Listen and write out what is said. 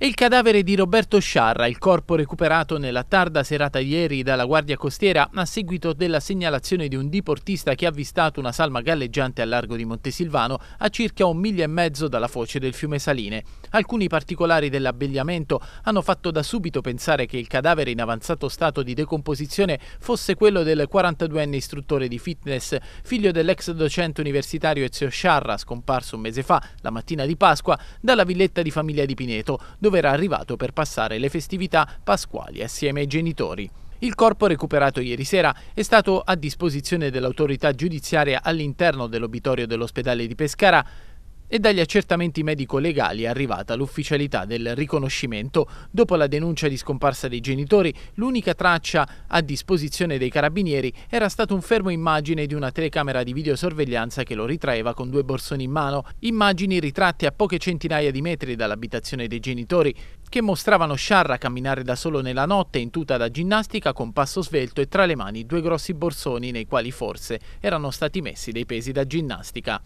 E il cadavere di Roberto Sciarra, il corpo recuperato nella tarda serata ieri dalla Guardia Costiera a seguito della segnalazione di un diportista che ha avvistato una salma galleggiante al largo di Montesilvano a circa un miglio e mezzo dalla foce del fiume Saline. Alcuni particolari dell'abbigliamento hanno fatto da subito pensare che il cadavere in avanzato stato di decomposizione fosse quello del 42enne istruttore di fitness, figlio dell'ex docente universitario Ezio Sciarra, scomparso un mese fa, la mattina di Pasqua, dalla villetta di famiglia di Pineto, dove era arrivato per passare le festività pasquali assieme ai genitori. Il corpo recuperato ieri sera è stato a disposizione dell'autorità giudiziaria all'interno dell'obitorio dell'ospedale di Pescara e dagli accertamenti medico-legali è arrivata l'ufficialità del riconoscimento. Dopo la denuncia di scomparsa dei genitori, l'unica traccia a disposizione dei carabinieri era stata un fermo immagine di una telecamera di videosorveglianza che lo ritraeva con due borsoni in mano, immagini ritratte a poche centinaia di metri dall'abitazione dei genitori, che mostravano Sciarra camminare da solo nella notte in tuta da ginnastica con passo svelto e tra le mani due grossi borsoni nei quali forse erano stati messi dei pesi da ginnastica.